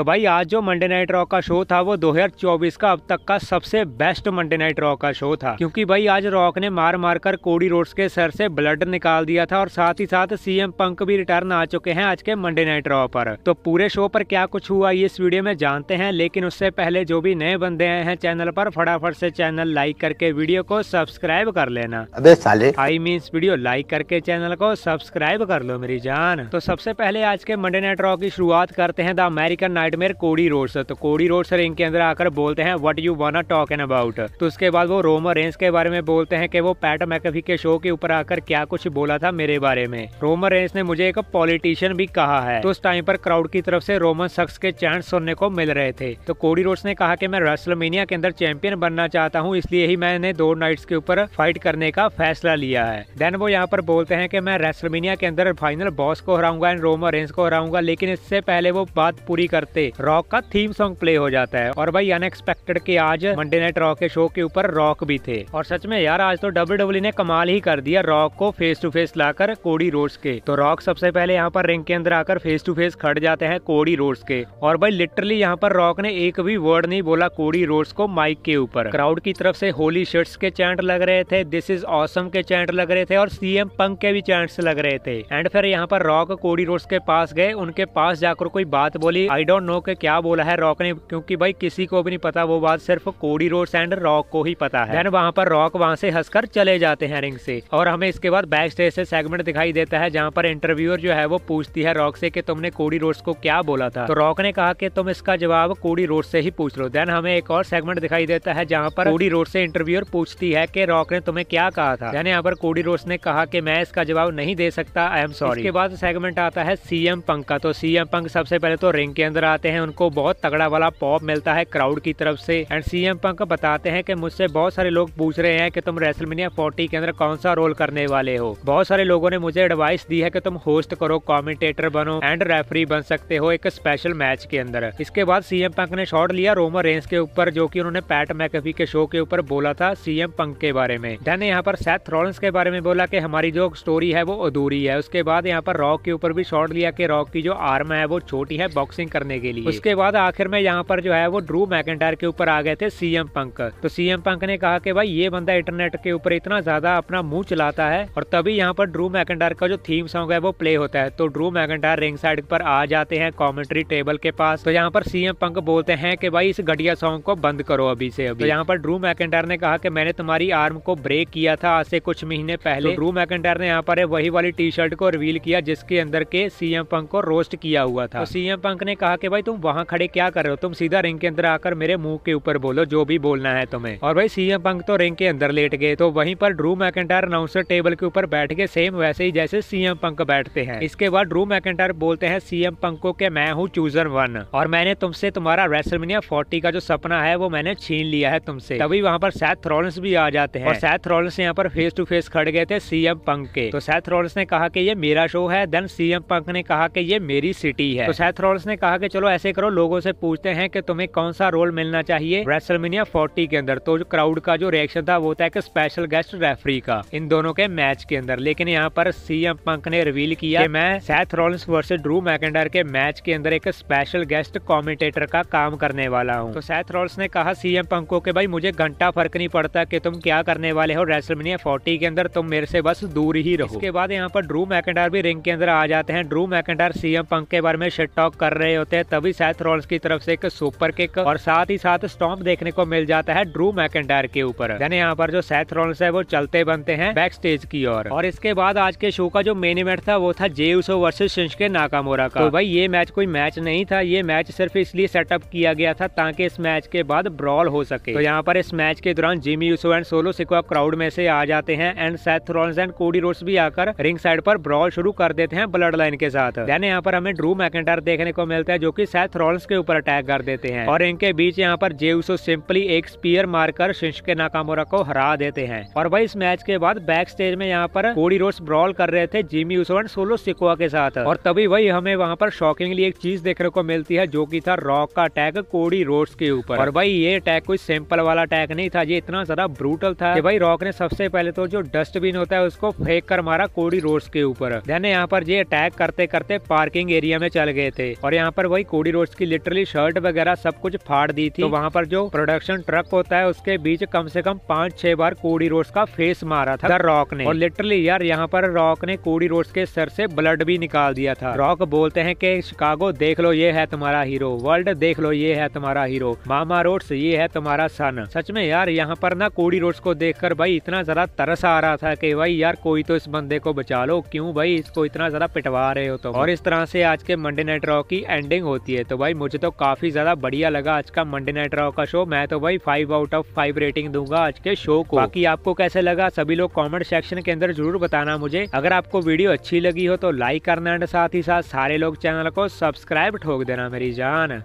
तो भाई आज जो मंडे नाइट रॉ का शो था वो 2024 का अब तक का सबसे बेस्ट मंडे नाइट रॉ का शो था क्योंकि भाई आज रॉक ने मार मार कर कोडी रोड्स के सर से ब्लड निकाल दिया था और साथ ही साथ सीएम पंक भी रिटर्न आ चुके हैं आज के मंडे नाइट रॉ पर तो पूरे शो पर क्या कुछ हुआ ये इस वीडियो में जानते हैं लेकिन उससे पहले जो भी नए बंदे आए हैं चैनल पर फटाफट से चैनल लाइक करके वीडियो को सब्सक्राइब कर लेना आई मीन वीडियो लाइक करके चैनल को सब्सक्राइब कर लो मेरी जान तो सबसे पहले आज के मंडे नाइट रॉ की शुरुआत करते हैं द अमेरिकन नाइट साइड में कोडी रोड तो कोडी रोड सर इनके अंदर आकर बोलते हैं what you wanna talk an about तो उसके बाद वो रोमर रेंस के बारे में बोलते हैं कि वो पैट मैकफी के शो के ऊपर आकर क्या कुछ बोला था मेरे बारे में रोमर रेंस ने मुझे एक पॉलिटिशियन भी कहा है तो उस टाइम पर क्राउड की तरफ से रोमन शख्स के चैंट सुनने को मिल रहे थे तो कोडी रोड्स ने कहा की मैं रेसलमेनिया के अंदर चैंपियन बनना चाहता हूँ इसलिए ही मैंने दो नाइट्स के ऊपर फाइट करने का फैसला लिया है देन वो यहाँ पर बोलते हैं की मैं रेसलमेनिया के अंदर फाइनल बॉस को हराऊंगा एंड रोमर रेंस को हराऊंगा लेकिन इससे पहले वो बात पूरी करते करते रॉक का थीम सॉन्ग प्ले हो जाता है और भाई अनएक्सपेक्टेड के आज मंडे नाइट रॉक के शो के ऊपर रॉक भी थे और सच में यार आज तो डब्ल्यू डब्ल्यू e ने कमाल ही कर दिया रॉक को face to face locker Cody Rhodes के तो रॉक सबसे पहले यहाँ पर रिंग के अंदर आकर फेस टू फेस खड़ जाते हैं कोडी रोड्स के और भाई लिटरली यहाँ पर रॉक ने एक भी वर्ड नहीं बोला कोडी रोड्स को माइक के ऊपर क्राउड की तरफ से होली शर्ट्स के चैंट लग रहे थे दिस इज ऑसम के चैंट लग रहे थे और सीएम पंक के भी चैंट लग रहे थे एंड फिर यहाँ पर रॉक कोडी रोड्स के पास गए उनके पास जाकर कोई बात बोली आई डोंट डोंट नो के क्या बोला है रॉक ने क्योंकि भाई किसी को भी नहीं पता वो बात सिर्फ कोडी रोड्स एंड रॉक को ही पता है देन वहाँ पर रॉक वहाँ से हंसकर चले जाते हैं रिंग से और हमें इसके बाद बैक स्टेज से सेगमेंट दिखाई देता है जहाँ पर इंटरव्यूअर जो है वो पूछती है रॉक से कि तुमने कोडी रोड्स को क्या बोला था तो रॉक ने कहा कि तुम इसका जवाब कोडी रोड से ही पूछ लो देन हमें एक और सेगमेंट दिखाई देता है जहाँ पर कोडी रोड से इंटरव्यूअर पूछती है की रॉक ने तुम्हें क्या कहा था यानी यहाँ पर कोडी रोड ने कहा की मैं इसका जवाब नहीं दे सकता आई एम सॉरी इसके बाद सेगमेंट आता है सीएम पंख का तो सीएम पंख सबसे पहले तो रिंग के अंदर आते हैं उनको बहुत तगड़ा वाला पॉप मिलता है क्राउड की तरफ से एंड सीएम पंक बताते हैं कि मुझसे बहुत सारे लोग पूछ रहे हैं कि तुम रेसलमिनिया फोर्टी के अंदर कौन सा रोल करने वाले हो बहुत सारे लोगों ने मुझे एडवाइस दी है कि तुम होस्ट करो कॉमेंटेटर बनो एंड रेफरी बन सकते हो एक स्पेशल मैच के अंदर इसके बाद सीएम पंक ने शॉर्ट लिया रोमर रेंस के ऊपर जो की उन्होंने पैट मैकफी के शो के ऊपर बोला था सीएम पंक के बारे में धन यहाँ पर सेथ रॉलेंस के बारे में बोला की हमारी जो स्टोरी है वो अधूरी है उसके बाद यहाँ पर रॉक के ऊपर भी शॉर्ट लिया की रॉक की जो आर्म है वो छोटी है बॉक्सिंग करने के लिए उसके बाद आखिर में यहाँ पर जो है वो ड्रू मैकेंटायर के ऊपर आ गए थे सीएम पंक तो सीएम पंक ने कहा कि भाई ये बंदा इंटरनेट के ऊपर इतना ज्यादा अपना मुंह चलाता है और तभी यहाँ पर ड्रू मैकेंटायर का जो थीम सॉन्ग है वो प्ले होता है तो ड्रू मैकेंटायर रिंग साइड पर आ जाते हैं कॉमेंट्री टेबल के पास तो यहाँ पर सीएम पंक बोलते हैं कि भाई इस घटिया सॉन्ग को बंद करो अभी से अभी तो यहाँ पर ड्रू मैकेंटायर ने कहा कि मैंने तुम्हारी आर्म को ब्रेक किया था आज से कुछ महीने पहले तो ड्रू मैकेंटायर ने यहाँ पर वही वाली टी शर्ट को रिवील किया जिसके अंदर के सीएम पंक को रोस्ट किया हुआ था तो सीएम पंक ने कहा कि भाई तुम वहाँ खड़े क्या कर रहे हो तुम सीधा रिंग के अंदर आकर मेरे मुंह के ऊपर बोलो जो भी बोलना है तुम्हें और भाई सीएम पंक तो रिंग के अंदर लेट गए तो वहीं पर ड्रू मैकेंटायर अनाउंसर टेबल के ऊपर बैठ गए सेम वैसे ही जैसे सीएम पंक बैठते हैं इसके बाद ड्रू मैकेंटायर बोलते हैं सीएम पंको के मैं हूँ चूजर वन और मैंने तुमसे तुम्हारा रेसलमिनिया फोर्टी का जो सपना है वो मैंने छीन लिया है तुमसे तभी वहाँ पर सैथ रॉलिन्स भी आ जाते हैं सैथ रॉलिन्स यहाँ पर फेस टू फेस खड़ गए थे सीएम पंक के तो सैथ रॉलिन्स ने कहा कि ये मेरा शो है देन सीएम पंक ने कहा कि ये मेरी सिटी है तो सैथ रॉलिन्स ने कहा कि चलो ऐसे करो लोगों से पूछते हैं कि तुम्हें कौन सा रोल मिलना चाहिए रेसलमिनिया 40 के अंदर तो जो क्राउड का जो रिएक्शन था वो था एक स्पेशल गेस्ट रेफरी का इन दोनों के मैच के अंदर लेकिन यहाँ पर सीएम पंक ने रिवील किया कि मैं Seth Rollins versus Drew McIntyre के मैच के अंदर एक स्पेशल गेस्ट कॉमेंटेटर का काम करने वाला हूँ तो सैथ रॉल्स ने कहा सीएम पंक को कि भाई मुझे घंटा फर्क नहीं पड़ता की तुम क्या करने वाले हो रेसलमिनिया फोर्टी के अंदर तुम मेरे से बस दूर ही रहो उसके बाद यहाँ पर ड्रू मैकेंडर भी रिंग के अंदर आ जाते हैं ड्रू मैकेंडर सीएम पंक के बारे में शिट टॉक कर रहे होते हैं तभी सैथ रॉल्स की तरफ से एक सुपर किक और साथ ही साथ स्टॉम्प देखने को मिल जाता है ड्रू मैकेंडायर के ऊपर यानी यहाँ पर जो सैथ रॉल्स है वो चलते बनते हैं बैक स्टेज की ओर और।, और इसके बाद आज के शो का जो मेन इवेंट था वो था जे उसो वर्सेज नाका नाकामोरा का तो भाई ये मैच कोई मैच नहीं था ये मैच सिर्फ इसलिए सेटअप किया गया था ताकि इस मैच के बाद ब्रॉल हो सके तो यहाँ पर इस मैच के दौरान Jimmy Uso and Solo Sikoa crowd में से आ जाते हैं and Seth Rollins and Cody Rhodes भी आकर रिंग साइड पर ब्रॉल शुरू कर देते हैं ब्लड लाइन के साथ यानी यहाँ पर हमें ड्रू मैकेंटायर देखने को मिलता है जो की जबकि सेथ रॉल्स के ऊपर अटैक कर देते हैं और इनके बीच यहाँ पर जेउसो सिंपली एक स्पीयर मारकर शिश के नाकामोरा को हरा देते हैं और वही इस मैच के बाद बैक स्टेज में यहाँ पर कोडी रोस ब्रॉल कर रहे थे Jimmy Uso and Solo Sikoa के साथ और तभी वही हमें वहाँ पर शॉकिंगली एक चीज देखने को मिलती है जो की था रॉक का अटैक कोडी रोड्स के ऊपर और भाई ये अटैक कोई सिंपल वाला अटैक नहीं था ये इतना ज्यादा ब्रूटल था कि भाई रॉक ने सबसे पहले तो जो डस्टबिन होता है उसको फेंक कर मारा कोडी रोड्स के ऊपर यहाँ पर ये अटैक करते करते पार्किंग एरिया में चल गए थे और यहाँ पर वही कोडी रोड्स की लिटरली शर्ट वगैरह सब कुछ फाड़ दी थी तो वहाँ पर जो प्रोडक्शन ट्रक होता है उसके बीच कम से कम पांच छह बार कोडी रोड्स का फेस मारा था रॉक ने और लिटरली यार यहाँ पर रॉक ने कोडी रोड्स के सर से ब्लड भी निकाल दिया था रॉक बोलते है की शिकागो देख लो ये है तुम्हारा हीरो वर्ल्ड देख लो ये है तुम्हारा हीरो मामा रोड ये है तुम्हारा सन सच में यार यहाँ पर ना कोडी रोड्स को देख भाई इतना ज्यादा तरस आ रहा था की भाई यार कोई तो इस बंदे को बचा लो क्यूँ भाई इसको इतना ज्यादा पिटवा रहे हो तो और इस तरह से आज के मंडे नाइट रॉक की एंडिंग होती है तो भाई मुझे तो काफ़ी ज़्यादा बढ़िया लगा आज का मंडे नाइट रॉ का शो मैं तो भाई five out of five rating दूंगा आज के शो को बाकी आपको कैसे लगा सभी लोग कॉमेंट सेक्शन के अंदर जरूर बताना मुझे अगर आपको वीडियो अच्छी लगी हो तो लाइक करना एंड साथ ही साथ सारे लोग चैनल को सब्सक्राइब ठोक देना मेरी जान